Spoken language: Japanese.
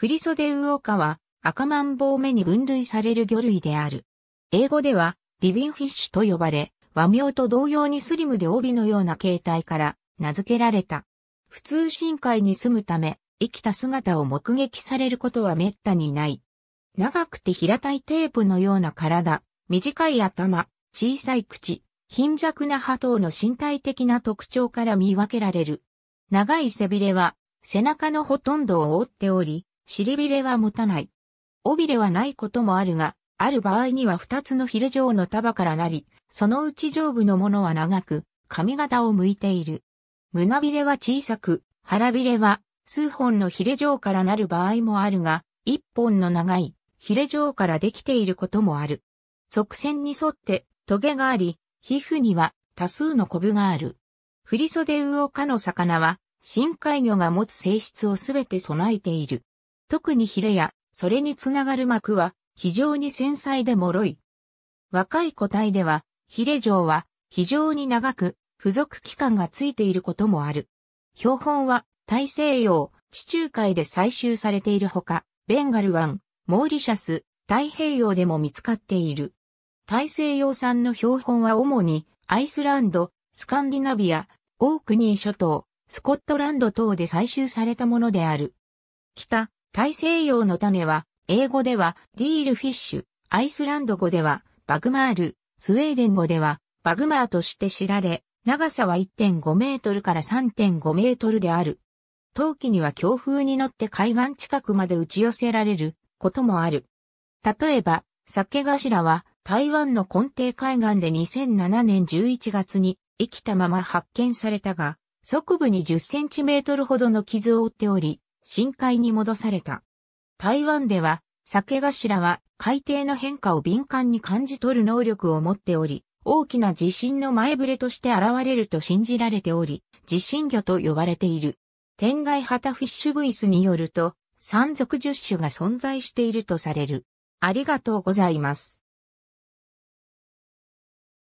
振袖オカは赤マンボウ目に分類される魚類である。英語ではリビンフィッシュと呼ばれ、和名と同様にスリムで帯のような形態から名付けられた。普通深海に住むため、生きた姿を目撃されることは滅多にない。長くて平たいテープのような体、短い頭、小さい口、貧弱な歯等の身体的な特徴から見分けられる。長い背びれは背中のほとんどを覆っており、尻びれは持たない。尾びれはないこともあるが、ある場合には二つのヒレ状の束からなり、そのうち上部のものは長く、髪型を向いている。胸びれは小さく、腹びれは数本のヒレ状からなる場合もあるが、一本の長いヒレ状からできていることもある。側線に沿ってトゲがあり、皮膚には多数のコブがある。振袖魚科の魚は深海魚が持つ性質をすべて備えている。特にヒレや、それにつながる膜は、非常に繊細で脆い。若い個体では、ヒレ状は、非常に長く、付属期間がついていることもある。標本は、大西洋、地中海で採集されているほか、ベンガル湾、モーリシャス、太平洋でも見つかっている。大西洋産の標本は主に、アイスランド、スカンディナビア、オークニー諸島、スコットランド等で採集されたものである。北、大西洋の種は、英語ではディールフィッシュ、アイスランド語ではバグマール、スウェーデン語ではバグマーとして知られ、長さは1.5メートルから3.5メートルである。陶器には強風に乗って海岸近くまで打ち寄せられることもある。例えば、酒頭は台湾の根底海岸で2007年11月に生きたまま発見されたが、側部に10センチメートルほどの傷を負っており、深海に戻された。台湾では、酒頭は海底の変化を敏感に感じ取る能力を持っており、大きな地震の前触れとして現れると信じられており、地震魚と呼ばれている。天外旗フィッシュブイスによると、山賊十種が存在しているとされる。ありがとうございます。